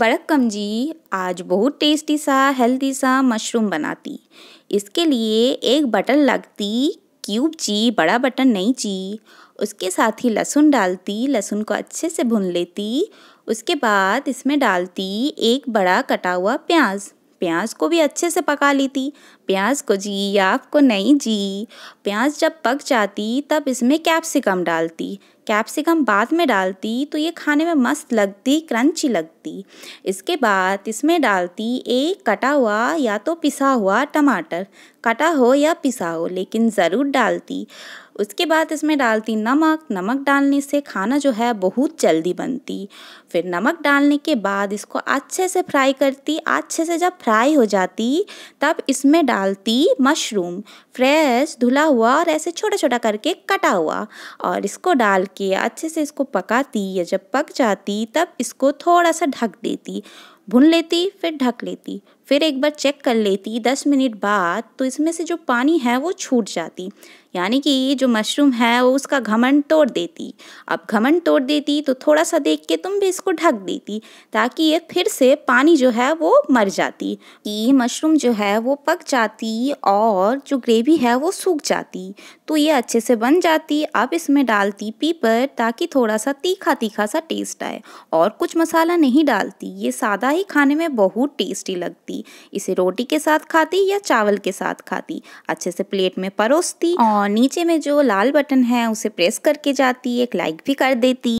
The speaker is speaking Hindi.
बड़कम जी आज बहुत टेस्टी सा हेल्दी सा मशरूम बनाती इसके लिए एक बटन लगती क्यूब जी बड़ा बटन नहीं जी उसके साथ ही लहसुन डालती लहसुन को अच्छे से भून लेती उसके बाद इसमें डालती एक बड़ा कटा हुआ प्याज प्याज को भी अच्छे से पका ली थी प्याज को जी आपको नहीं जी प्याज जब पक जाती तब इसमें कैप्सिकम डालती कैप्सिकम बाद में डालती तो ये खाने में मस्त लगती क्रंची लगती इसके बाद इसमें डालती एक कटा हुआ या तो पिसा हुआ टमाटर कटा हो या पिसा हो लेकिन ज़रूर डालती उसके बाद इसमें डालती नमक नमक डालने से खाना जो है बहुत जल्दी बनती फिर नमक डालने के बाद इसको अच्छे से फ्राई करती अच्छे से जब फ्राई हो जाती तब इसमें डालती मशरूम फ्रेश धुला हुआ और ऐसे छोटा छोटा करके कटा हुआ और इसको डाल के अच्छे से इसको पकाती या जब पक जाती तब इसको थोड़ा सा ढक देती भून लेती फिर ढक लेती फिर एक बार चेक कर लेती दस मिनट बाद तो इसमें से जो पानी है वो छूट जाती यानी कि जो मशरूम है वो उसका घमन तोड़ देती अब घमन तोड़ देती तो थोड़ा सा देख के तुम भी इसको ढक देती ताकि ये फिर से पानी जो है वो मर जाती कि मशरूम जो है वो पक जाती और जो ग्रेवी है वो सूख जाती तो ये अच्छे से बन जाती अब इसमें डालती पीपर ताकि थोड़ा सा तीखा तीखा सा टेस्ट आए और कुछ मसाला नहीं डालती ये सादा ही खाने में बहुत टेस्टी लगती इसे रोटी के साथ खाती या चावल के साथ खाती अच्छे से प्लेट में परोसती और नीचे में जो लाल बटन है उसे प्रेस करके जाती एक लाइक भी कर देती